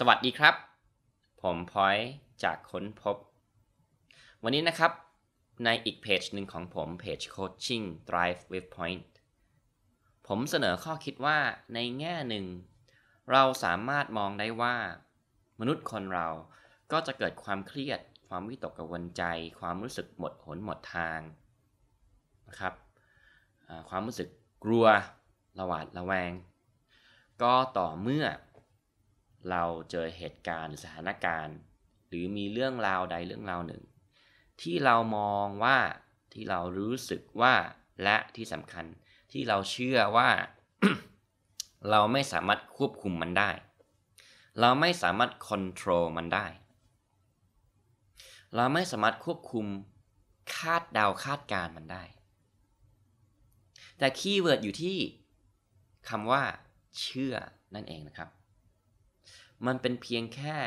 สวัสดีครับ ผมพอยจากค้นพบ วันนี้นะครับในอีกเพจหนึ่งของผมเพจ Coaching Drive with Point ผมเสนอข้อคิดว่าในแง่หนึ่ง เราสามารถมองได้ว่า มนุษย์คนเราก็จะเกิดความเครียดความวิตกกังวลใจ ความรู้สึกหมดหนหมดทางนะครับความรู้สึกกลัวระหวาดระแวง ก็ต่อเมื่อเราเจอเหตุการณ์สถานการณ์ หรือมีเรื่องราวใดเรื่องราวหนึ่ง ที่เรามองว่าที่เรารู้สึกว่า และที่สำคัญที่เราเชื่อว่าเราไม่สามารถควบคุมมันได้ เราไม่สามารถคอนโทรลมันได้ เราไม่สามารถควบคุมคาดเดาคาดการมันได้ แต่คีย์เวิร์ดอยู่ที่คำว่าเชื่อนั่นเองนะครับมันเป็นเพียงแค่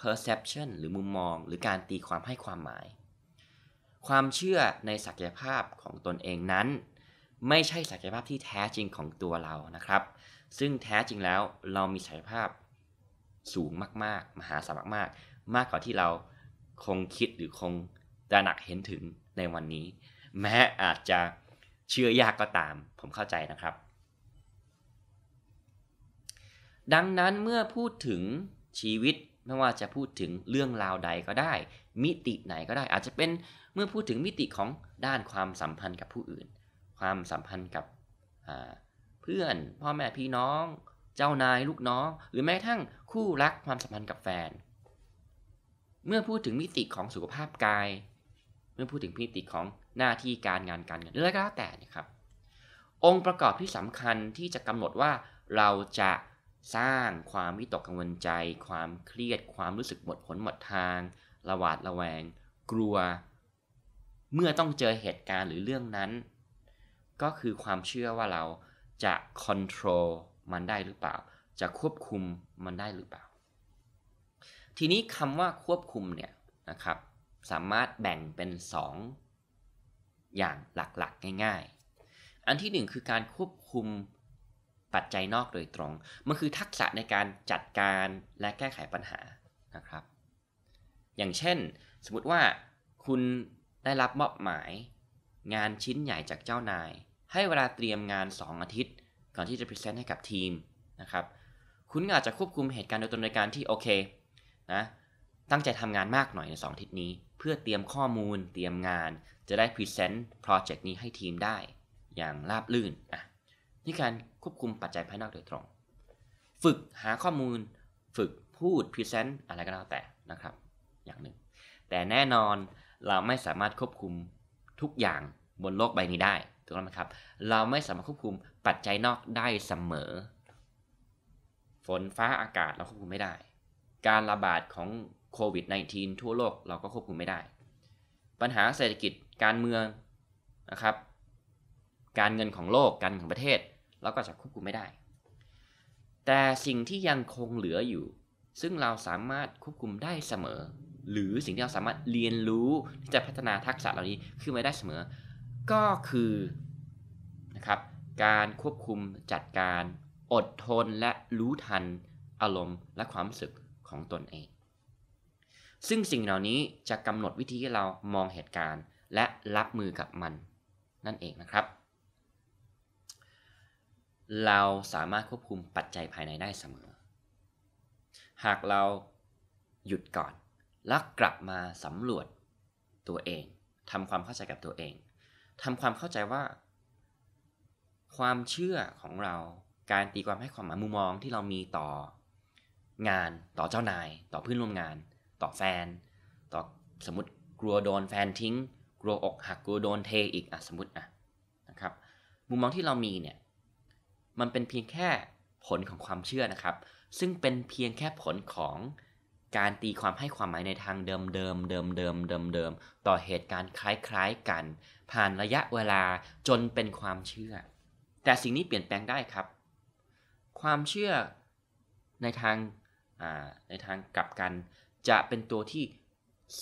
perception หรือมุมมองหรือการตีความให้ความหมาย ความเชื่อในศักยภาพของตนเองนั้น ไม่ใช่ศักยภาพที่แท้จริงของตัวเรานะครับ ซึ่งแท้จริงแล้วเรามีศักยภาพสูงมากๆ มหาศาลมากๆ มากกว่าที่เราคงคิดหรือคงตระหนักเห็นถึงในวันนี้ แม้อาจจะเชื่อยากก็ตามผมเข้าใจนะครับดังนั้นเมื่อพูดถึงชีวิตไม่ว่าจะพูดถึงเรื่องราวใดก็ได้ มิติไหนก็ได้ อาจจะเป็นเมื่อพูดถึงมิติของด้านความสัมพันธ์กับผู้อื่น ความสัมพันธ์กับเพื่อน พ่อแม่พี่น้อง เจ้านายลูกน้อง หรือแม้กระทั่งคู่รักความสัมพันธ์กับแฟน เมื่อพูดถึงมิติของสุขภาพกาย เมื่อพูดถึงมิติของหน้าที่การงานการเงินอะไรก็แล้วแต่นะครับ องค์ประกอบที่สำคัญที่จะกำหนดว่าเราจะสร้างความวิตกกังวลใจ ความเครียดความรู้สึกหมดผลหมดทาง ระหวาดระแวง กลัว เมื่อต้องเจอเหตุการณ์หรือเรื่องนั้น ก็คือความเชื่อว่าเราจะคอนโทรลมันได้หรือเปล่า จะควบคุมมันได้หรือเปล่า ทีนี้คำว่าควบคุมเนี่ยนะครับสามารถแบ่งเป็น2ออย่างหลักๆง่าย ๆ อันที่ 1 คือการควบคุมปัจจัยนอกโดยตรง มันคือทักษะในการจัดการและแก้ไขปัญหานะครับ อย่างเช่น สมมติว่าคุณได้รับมอบหมายงานชิ้นใหญ่จากเจ้านาย ให้เวลาเตรียมงาน 2 อาทิตย์ ก่อนที่จะพรีเซนต์ให้กับทีมนะครับ คุณอาจจะควบคุมเหตุการณ์โดยตรงในการที่โอเคนะ ตั้งใจทำงานมากหน่อยใน 2 อาทิตย์นี้ เพื่อเตรียมข้อมูลเตรียมงาน จะได้พรีเซนต์โปรเจกต์นี้ให้ทีมได้อย่างราบรื่นอ่ะที่การควบคุมปัจจัยภายนอกโดยตรง ฝึกหาข้อมูล ฝึกพูดพรีเซนต์อะไรก็แล้วแต่นะครับ อย่างหนึ่ง แต่แน่นอนเราไม่สามารถควบคุมทุกอย่างบนโลกใบนี้ได้ถูกต้องไหมครับ เราไม่สามารถควบคุมปัจจัยนอกได้เสมอ ฝนฟ้าอากาศเราควบคุมไม่ได้ การระบาดของโควิด -19 ทั่วโลกเราก็ควบคุมไม่ได้ ปัญหาเศรษฐกิจการเมืองนะครับ การเงินของโลกการเงินของประเทศเราก็จะควบคุมไม่ได้ แต่สิ่งที่ยังคงเหลืออยู่ ซึ่งเราสามารถควบคุมได้เสมอ หรือสิ่งที่เราสามารถเรียนรู้ที่จะพัฒนาทักษะเหล่านี้ขึ้นมาได้เสมอ ก็คือนะครับการควบคุมจัดการอดทนและรู้ทันอารมณ์ และความรู้สึกของตนเอง ซึ่งสิ่งเหล่านี้จะกำหนดวิธีที่เรามองเหตุการณ์ และรับมือกับมันนั่นเองนะครับเราสามารถควบคุมปัจจัยภายในได้เสมอ หากเราหยุดก่อน แล้วกลับมาสำรวจตัวเอง ทำความเข้าใจกับตัวเอง ทำความเข้าใจว่า ความเชื่อของเรา การตีความให้ความหมายมุมมองที่เรามีต่องาน ต่อเจ้านาย ต่อเพื่อนร่วมงาน ต่อแฟนต่อสมมติกลัวโดนแฟนทิ้งกลัวอกหักกลัวโดนเทอีกอ่ะสมมติอ่ะนะครับมุมมองที่เรามีเนี่ยมันเป็นเพียงแค่ผลของความเชื่อนะครับ ซึ่งเป็นเพียงแค่ผลของการตีความให้ความหมายในทางเดิมเดิมเดิมเดิมเดิมเดิมต่อเหตุการณ์คล้ายๆกัน ผ่านระยะเวลาจนเป็นความเชื่อ แต่สิ่งนี้เปลี่ยนแปลงได้ครับ ความเชื่อในทางในทางกลับกันจะเป็นตัวที่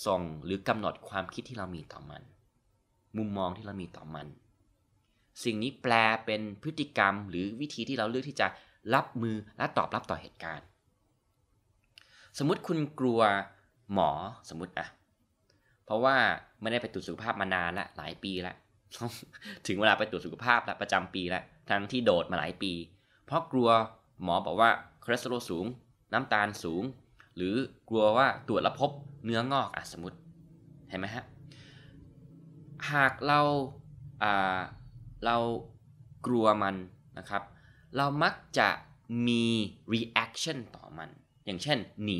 ส่งหรือกำหนดความคิดที่เรามีต่อมัน มุมมองที่เรามีต่อมันสิ่งนี้แปลเป็นพฤติกรรมหรือวิธีที่เราเลือกที่จะรับมือและตอบรับต่อเหตุการณ์ สมมติคุณกลัวหมอสมมติอะเพราะว่าไม่ได้ไปตรวจสุขภาพมานานละหลายปีละ ถึงเวลาไปตรวจสุขภาพละประจำปีละทั้งที่โดดมาหลายปี เพราะกลัวหมอบอกว่าคอเลสเตอรอลสูง น้ำตาลสูง หรือกลัวว่าตรวจแล้วพบเนื้องอกอะสมมติ เห็นไหมฮะหากเราเรากลัวมันนะครับ เรามักจะมี reaction ต่อมัน อย่างเช่นหนี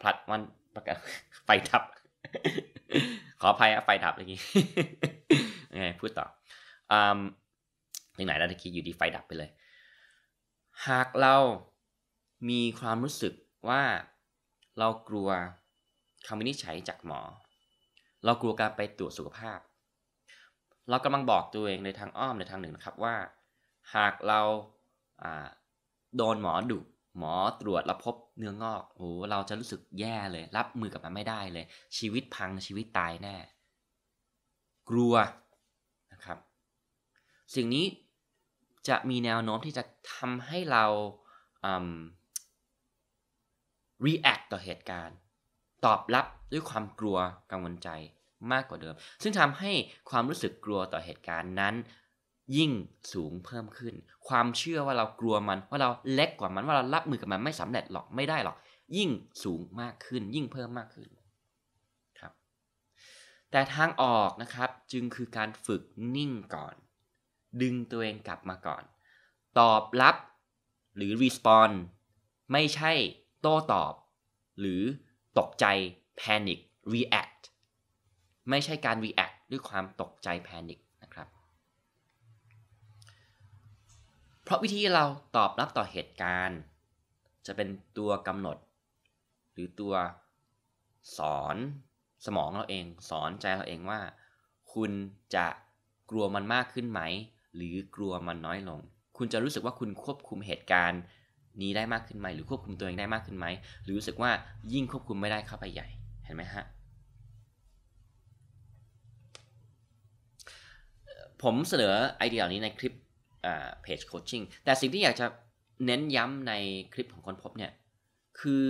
ผลัดวันประกาศไฟดับ ขออภัยอะไฟดับเมื่อกี้ไงพูดต่อที่ไหนแล้วตะกี้อยู่ดีไฟดับไปเลย หากเรามีความรู้สึกว่าเรากลัวคำวินิจฉัยจากหมอ เรากลัวการไปตรวจสุขภาพเรากำลังบอกตัวเองในทางอ้อมในทางหนึ่งนะครับว่า หากเราโดนหมอดุหมอตรวจเราพบเนื้องอกโอ้เราจะรู้สึกแย่เลยรับมือกับมันไม่ได้เลย ชีวิตพังชีวิตตายแน่ กลัวนะครับสิ่งนี้จะมีแนวโน้มที่จะทำให้เรา react ต่อเหตุการณ์ ตอบรับด้วยความกลัวกังวลใจมากกว่าเดิม ซึ่งทำให้ความรู้สึกกลัวต่อเหตุการณ์นั้น ยิ่งสูงเพิ่มขึ้น ความเชื่อว่าเรากลัวมัน ว่าเราเล็กกว่ามัน ว่าเรารับมือกับมันไม่สำเร็จหรอก ไม่ได้หรอก ยิ่งสูงมากขึ้น ยิ่งเพิ่มมากขึ้น ครับ แต่ทางออกนะครับจึงคือการฝึกนิ่งก่อน ดึงตัวเองกลับมาก่อน ตอบรับหรือรีสปอนไม่ใช่โต้ตอบ หรือตกใจแพนิครีแอกไม่ใช่การ react ด้วยความตกใจแพนิคนะครับ เพราะวิธีเราตอบรับต่อเหตุการณ์ จะเป็นตัวกำหนด หรือตัวสอน สมองเราเอง สอนใจเราเองว่า คุณจะกลัวมันมากขึ้นไหม หรือกลัวมันน้อยลง คุณจะรู้สึกว่าคุณควบคุมเหตุการณ์นี้ได้มากขึ้นไหม หรือควบคุมตัวเองได้มากขึ้นไหม หรือรู้สึกว่ายิ่งควบคุมไม่ได้เข้าไปใหญ่เห็นไหมฮะผมเสนอไอเดียเหล่านี้ในคลิปเพจโคชชิ่ง แต่สิ่งที่อยากจะเน้นย้ำในคลิปของคนพบเนี่ยคือ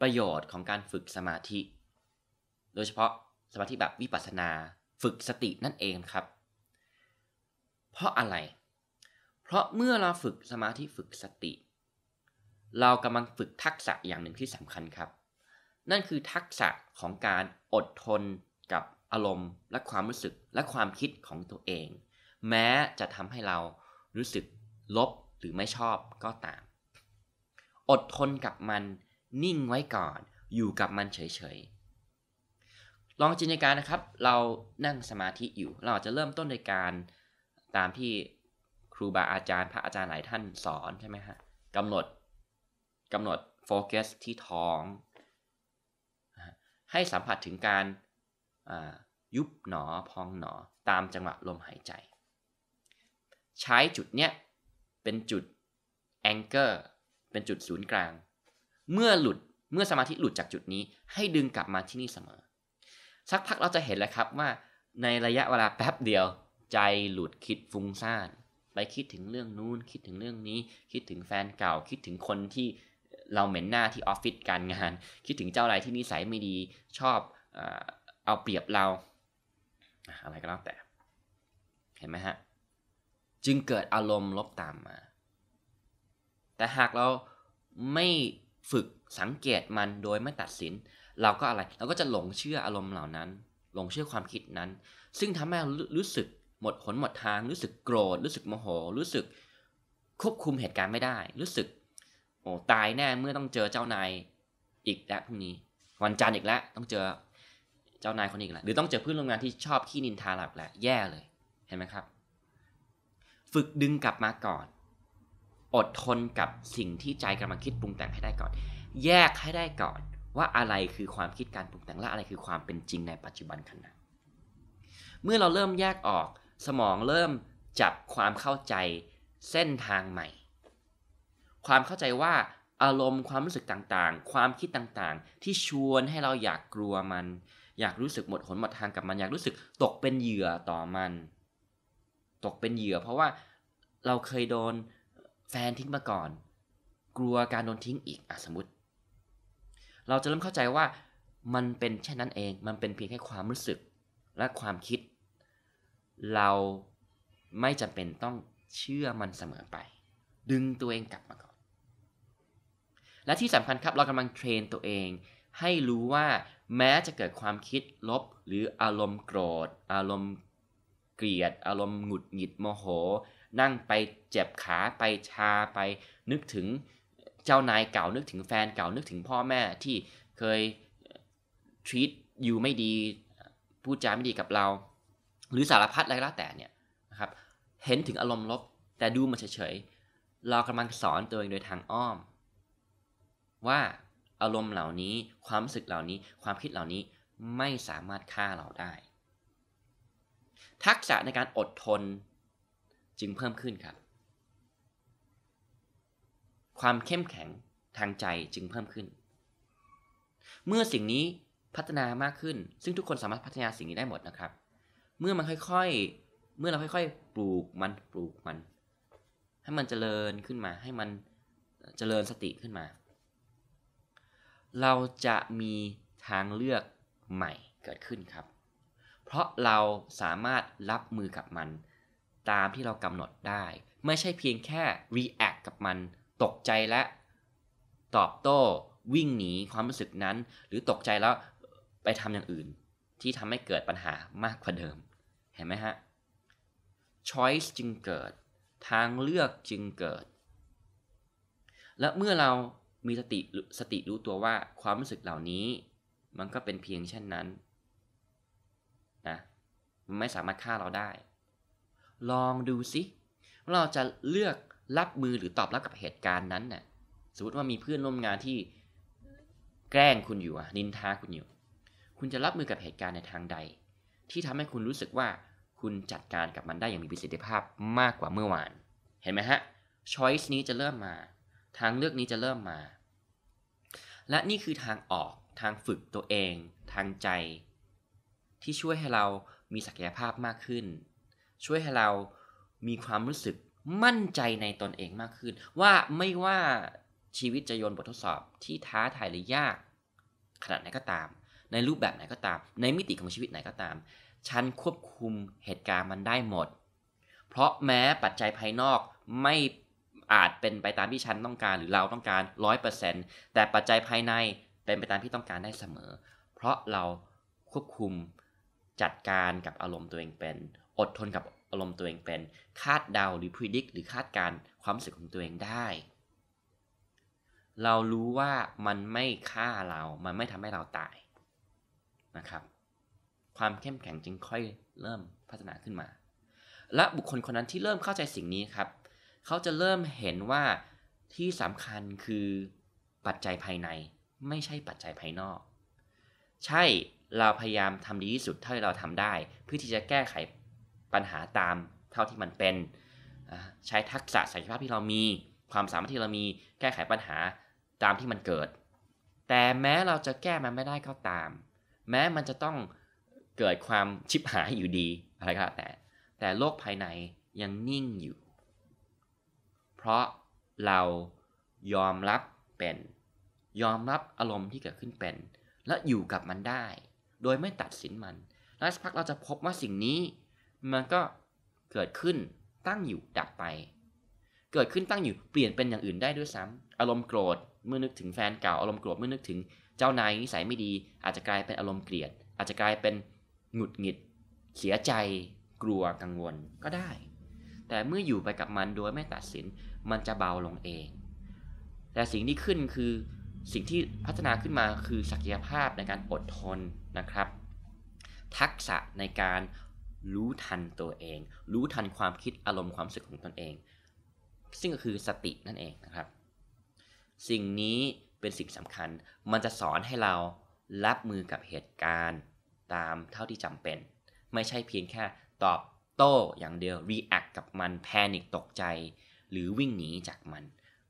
ประโยชน์ของการฝึกสมาธิ โดยเฉพาะสมาธิแบบวิปัสสนา ฝึกสตินั่นเองครับ เพราะอะไร เพราะเมื่อเราฝึกสมาธิฝึกสติ เรากำลังฝึกทักษะอย่างหนึ่งที่สำคัญครับ นั่นคือทักษะของการอดทนกับอารมณ์และความรู้สึกและความคิดของตัวเองแม้จะทำให้เรารู้สึกลบหรือไม่ชอบก็ตาม อดทนกับมันนิ่งไว้ก่อนอยู่กับมันเฉยๆ ลองจินตนาการนะครับ เรานั่งสมาธิอยู่ เราอาจจะเริ่มต้นในการตามที่ครูบาอาจารย์พระอาจารย์หลายท่านสอน ใช่ไหมฮะกำหนดกำหนดโฟกัสที่ท้อง ให้สัมผัสถึงการยุบหนอพองหนอตามจังหวะลมหายใจใช้จุดเนี้ยเป็นจุดแองเกอร์เป็นจุดศูนย์กลาง เมื่อหลุดเมื่อสมาธิหลุดจากจุดนี้ให้ดึงกลับมาที่นี่เสมอ สักพักเราจะเห็นแล้วครับว่าในระยะเวลาแป๊บเดียวใจหลุดคิดฟุ้งซ่านไปคิดถึงเรื่องนู้น คิดถึงเรื่องนี้ คิดถึงแฟนเก่าคิดถึงคนที่เราเหม็นหน้าที่ออฟฟิศการงาน คิดถึงเจ้าอะไรที่นิสัยไม่ดีชอบเอาเปรียบเรา อะไรก็แล้วแต่ เห็นไหมฮะจึงเกิดอารมณ์ลบตามมา แต่หากเราไม่ฝึกสังเกตมันโดยไม่ตัดสิน เราก็อะไร เราก็จะหลงเชื่ออารมณ์เหล่านั้น หลงเชื่อความคิดนั้น ซึ่งทำให้รรู้สึกหมดหนหมดทาง รู้สึกโกรธ รู้สึกโมโห รู้สึกควบคุมเหตุการณ์ไม่ได้ รู้สึก โอ้ตายแน่ เมื่อต้องเจอเจ้านายอีกแล้วพรุ่งนี้ วันจันทร์อีกแล้วต้องเจอเจ้านายคนอีกแล้วหรือต้องเจอเพื่อนร่วมงานที่ชอบขี้นินทาหลับแล้วแย่เลย เห็นไหมครับฝึกดึงกลับมาก่อน อดทนกับสิ่งที่ใจกำลังคิดปรุงแต่งให้ได้ก่อน แยกให้ได้ก่อนว่าอะไรคือความคิดการปรุงแต่งและอะไรคือความเป็นจริงในปัจจุบันขณะ เมื่อเราเริ่มแยกออกสมองเริ่มจับความเข้าใจเส้นทางใหม่ ความเข้าใจว่าอารมณ์ความรู้สึกต่างๆ ความคิดต่างๆ ที่ชวนให้เราอยากกลัวมัน อยากรู้สึกหมดหนหมดทางกับมันอยากรู้สึกตกเป็นเหยื่อต่อมันตกเป็นเหยื่อเพราะว่าเราเคยโดนแฟนทิ้งมาก่อน กลัวการโดนทิ้งอีกอสมมติ เราจะเริ่มเข้าใจว่ามันเป็นเช่นนั้นเองมันเป็นเพียงแค่ความรู้สึกและความคิด เราไม่จำเป็นต้องเชื่อมันเสมอไป ดึงตัวเองกลับมาก่อน และที่สำคัญครับเรากำลังเทรนตัวเอง ให้รู้ว่าแม้จะเกิดความคิดลบหรืออารมณ์โกรธอารมณ์เกลียด อารมณ์หงุดหงิดโมโห นั่งไปเจ็บขาไปชาไปนึกถึงเจ้านายเก่านึกถึงแฟนเก่านึกถึงพ่อแม่ที่เคยท e a t อยู่ไม่ดีพูดจาไม่ดีกับเราหรือสารพัดอะไรก็แแต่เนี่ยนะครับเห็นถึงอารมณ์ลบแต่ดูมันเฉยๆเรากำลังสอนตัวเองโดยทางอ้อม ว่าอารมณ์เหล่านี้ความรู้สึกเหล่านี้ความคิดเหล่านี้ไม่สามารถฆ่าเราได้ทักษะในการอดทนจึงเพิ่มขึ้นครับ ความเข้มแข็งทางใจจึงเพิ่มขึ้น เมื่อสิ่งนี้พัฒนามากขึ้น ซึ่งทุกคนสามารถพัฒนาสิ่งนี้ได้หมดนะครับ เมื่อมันค่อยๆเมื่อเราค่อยๆปลูกมันปลูกมัน ให้มันเจริญขึ้นมาให้มันเจริญสติขึ้นมา เราจะมีทางเลือกใหม่เกิดขึ้นครับเพราะเราสามารถรับมือกับมัน ตามที่เรากำหนดได้ ไม่ใช่เพียงแค่ react กับมันตกใจและตอบโต้วิ่งหนีความรู้สึกนั้น หรือตกใจแล้วไปทำอย่างอื่น ที่ทำให้เกิดปัญหามากกว่าเดิมเห็นไหมฮะ choice จึงเกิด ทางเลือกจึงเกิด และเมื่อเรามีสติสติรู้ตัวว่าความรู้สึกเหล่านี้มันก็เป็นเพียงเช่นนั้นไม่สามารถฆ่าเราได้ ลองดูสิว่าเราจะเลือกรับมือหรือตอบรับกับเหตุการณ์นั้นน่ะสมมติว่ามีเพื่อนร่วมงานที่แกล้งคุณอยู่อะนินทาคุณอยู่ คุณจะรับมือกับเหตุการณ์ในทางใด ที่ทำให้คุณรู้สึกว่าคุณจัดการกับมันได้อย่างมีประสิทธิภาพมากกว่าเมื่อวาน เห็นไหมฮะช้อยส์นี้จะเริ่มมา ทางเลือกนี้จะเริ่มมา และนี่คือทางออก ทางฝึกตัวเอง ทางใจ ที่ช่วยให้เรามีศักยภาพมากขึ้น ช่วยให้เรามีความรู้สึกมั่นใจในตนเองมากขึ้น ว่าไม่ว่าชีวิตจะโยนบททดสอบ ที่ท้าทายหรือยากขนาดไหนก็ตาม ในรูปแบบไหนก็ตาม ในมิติของชีวิตไหนก็ตาม ฉันควบคุมเหตุการณ์มันได้หมด เพราะแม้ปัจจัยภายนอกไม่อาจเป็นไปตามที่ฉันต้องการหรือเราต้องการ100%แต่ปัจจัยภายในเป็นไปตามที่ต้องการได้เสมอ เพราะเราควบคุมจัดการกับอารมณ์ตัวเองเป็น อดทนกับอารมณ์ตัวเองเป็นคาดเดาหรือพิจิกหรือคาดการความรู้สึกของตัวเองได้ เรารู้ว่ามันไม่ฆ่าเรามันไม่ทำให้เราตายนะครับ ความเข้มแข็งจึงค่อยเริ่มพัฒนาขึ้นมา และบุคคลคนนั้นที่เริ่มเข้าใจสิ่งนี้ครับ เขาจะเริ่มเห็นว่าที่สำคัญคือปัจจัยภายใน ไม่ใช่ปัจจัยภายนอกใช่ เราพยายามทำดีที่สุดเท่าที่เราทำได้ เพื่อที่จะแก้ไขปัญหาตามเท่าที่มันเป็น ใช้ทักษะศักยภาพที่เรามีความสามารถที่เรามีแก้ไขปัญหาตามที่มันเกิด แต่แม้เราจะแก้มันไม่ได้ก็ตาม แม้มันจะต้องเกิดความชิบหายอยู่ดีอะไรก็แต่แต่โลกภายในยังนิ่งอยู่ เพราะเรายอมรับเป็นยอมรับอารมณ์ที่เกิดขึ้นเป็นและอยู่กับมันได้ โดยไม่ตัดสินมันแล้วสักพักเราจะพบว่าสิ่งนี้ มันก็เกิดขึ้นตั้งอยู่ดับไป เกิดขึ้นตั้งอยู่เปลี่ยนเป็นอย่างอื่นได้ด้วยซ้ำอารมณ์โกรธเมื่อนึกถึงแฟนเก่า อารมณ์โกรธเมื่อนึกถึง เจ้านายนิสัยไม่ดี อาจจะกลายเป็นอารมณ์เกลียด อาจจะกลายเป็นหงุดหงิด เสียใจ กลัว กังวลก็ได้ แต่เมื่ออยู่ไปกับมันโดยไม่ตัดสิน มันจะเบาลงเอง แต่สิ่งที่ขึ้นคือสิ่งที่พัฒนาขึ้นมาคือศักยภาพในการอดทนนะครับ ทักษะในการรู้ทันตัวเอง รู้ทันความคิดอารมณ์ความสึกของตนเอง ซึ่งก็คือสตินั่นเองนะครับ สิ่งนี้เป็นสิ่งสำคัญ มันจะสอนให้เรารับมือกับเหตุการณ์ตามเท่าที่จำเป็น ไม่ใช่เพียงแค่ตอบโต้อย่างเดียว react กับมันแพนิคตกใจ หรือวิ่งหนีจากมัน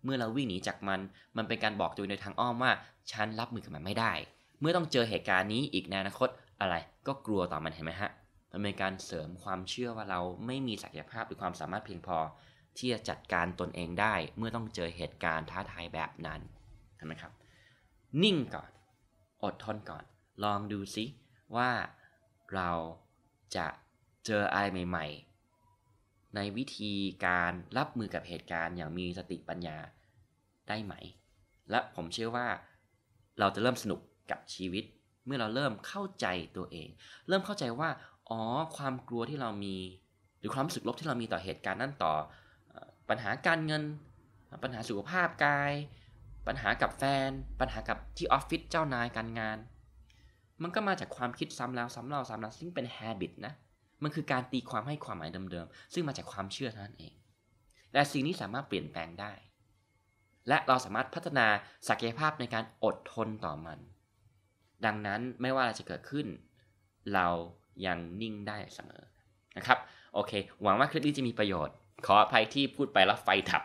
เมื่อเราวิ่งหนีจากมัน มันเป็นการบอกตัวเองในทางอ้อม ว่าฉันรับมือกับมันไม่ได้ เมื่อต้องเจอเหตุการณ์นี้อีกในอนาคตอะไร ก็กลัวต่อมันเห็นไหมฮะ มันเป็นการเสริมความเชื่อว่าเราไม่มีศักยภาพหรือความสามารถเพียงพอ ที่จะจัดการตนเองได้ เมื่อต้องเจอเหตุการณ์ท้าทายแบบนั้นเห็นไหมครับ นิ่งก่อน อดทนก่อน ลองดูซิ ว่าเราจะเจออะไรใหม่ ๆในวิธีการรับมือกับเหตุการณ์อย่างมีสติปัญญาได้ไหม และผมเชื่อว่าเราจะเริ่มสนุกกับชีวิต เมื่อเราเริ่มเข้าใจตัวเอง เริ่มเข้าใจว่าอ๋อ ความกลัวที่เรามี หรือความรู้สึกลบที่เรามีต่อเหตุการณ์นั่นต่อ ปัญหาการเงิน ปัญหาสุขภาพกาย ปัญหากับแฟน ปัญหากับที่ออฟฟิศเจ้านายการงาน มันก็มาจากความคิดซ้ำแล้วซ้ำเล่าซ้ำแล้วซึ่งเป็นแฮบิตนะมันคือการตีความให้ความหมายเดิมๆ ซึ่งมาจากความเชื่อเท่านั้นเอง แต่สิ่งนี้สามารถเปลี่ยนแปลงได้ และเราสามารถพัฒนาศักยภาพในการอดทนต่อมัน ดังนั้นไม่ว่าอะไรจะเกิดขึ้น เรายังนิ่งได้เสมอ นะครับ โอเค หวังว่าคลิปนี้จะมีประโยชน์ ขออภัยที่พูดไปแล้วไฟดับ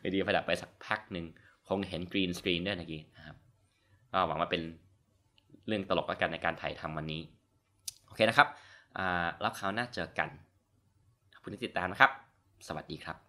ไม่ดีไฟดับไปสักพักหนึ่งคงเห็นกรีนสกรีนด้วยนะกีนะครับ ก็หวังว่าเป็นเรื่องตลกแล้วกันในการถ่ายทำวันนี้ โอเคนะครับรับคราวหน้าเจอกัน ขอบคุณที่ติดตามนะครับ สวัสดีครับ